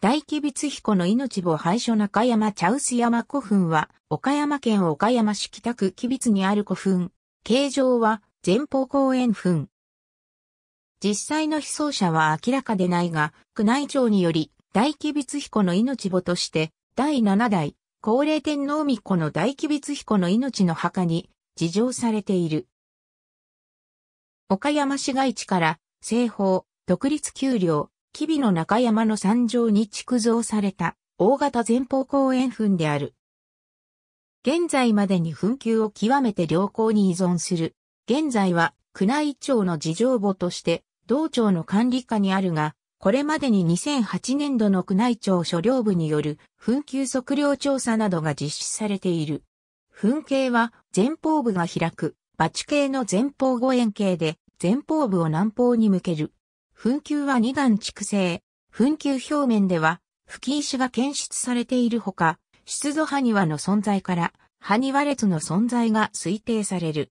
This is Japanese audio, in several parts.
大吉備彦の命母廃所中山茶臼山古墳は、岡山県岡山市北区吉備津にある古墳。形状は、前方後円墳。実際の被葬者は明らかでないが、宮内庁により、大吉備彦の命母として、第7代、高齢天皇巫女の大吉備彦の命の墓に、自浄されている。岡山市街地から、西方、独立丘陵、吉備の中山の山上に築造された大型前方後円墳である。現在までに墳丘を極めて良好に依存する。現在は宮内庁の事情簿として同庁の管理下にあるが、これまでに2008年度の宮内庁所領部による墳丘測量調査などが実施されている。墳形は前方部が開く、バチ形の前方後円形で前方部を南方に向ける。墳球は2段築成。墳球表面では、吹石が検出されているほか、出土埴輪の存在から、埴輪列の存在が推定される。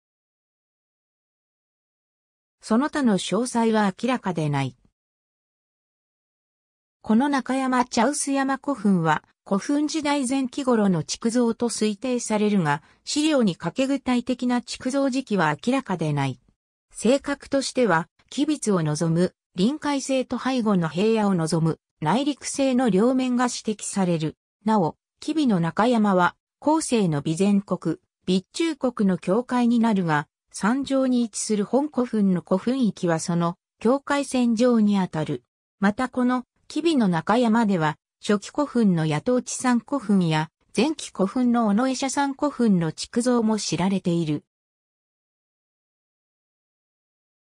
その他の詳細は明らかでない。この中山茶臼山古墳は古墳時代前期頃の築造と推定されるが、資料にかけ具体的な築造時期は明らかでない。性格としては、機密を望む臨海性と背後の平野を望む内陸性の両面が指摘される。なお、吉備の中山は、後世の備前国、備中国の境界になるが、山上に位置する本古墳の古墳域はその境界線上にあたる。またこの吉備の中山では、初期古墳の野党地山古墳や、前期古墳の尾上社山古墳の築造も知られている。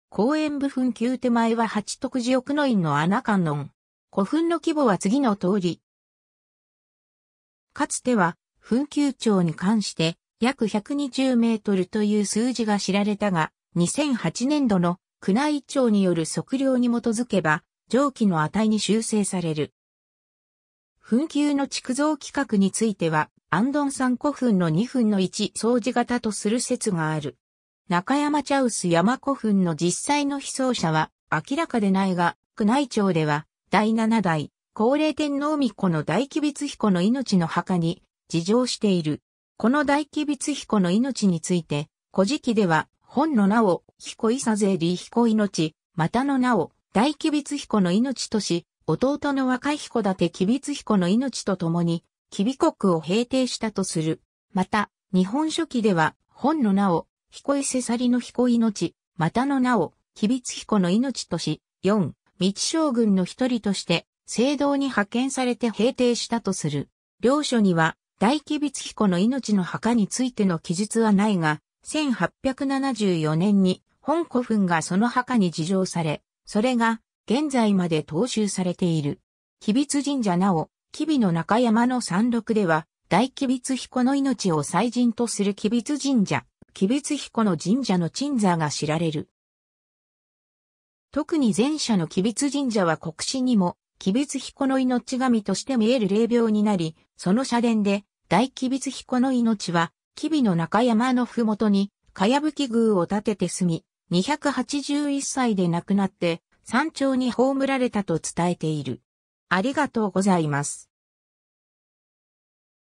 公園部分旧手前は八徳寺奥の院の穴観音。古墳の規模は次の通り。かつては、墳丘町に関して、約120メートルという数字が知られたが、2008年度の宮内庁による測量に基づけば、上記の値に修正される。墳丘の築造規格については、安ン山古墳の2分の1掃除型とする説がある。中山茶臼山古墳の実際の被葬者は明らかでないが、宮内庁では、第7代、高齢天皇巫女の大吉備彦の命の墓に、事情している。この大吉備彦の命について、古事記では、本の名を、彦伊佐勢理彦命、またの名を、大吉備彦の命とし、弟の若い彦立吉備彦の命と共に、吉備国を平定したとする。また、日本書紀では、本の名を、彦伊勢去りの彦命、またの名を、吉備津彦の命とし、4、道将軍の一人として、聖堂に派遣されて平定したとする。両書には、大吉備津彦の命の墓についての記述はないが、1874年に本古墳がその墓に事情され、それが現在まで踏襲されている。吉備津神社なお、吉備の中山の山麓では、大吉備津彦の命を祭神とする吉備津神社、鬼別彦の神社の鎮座が知られる。特に前者の鬼別神社は国史にも、鬼別彦の命神として見える霊廟になり、その社殿で、大鬼別彦の命は、吉備の中山のふもとに、かやぶき宮を建てて住み、281歳で亡くなって、山頂に葬られたと伝えている。ありがとうございます。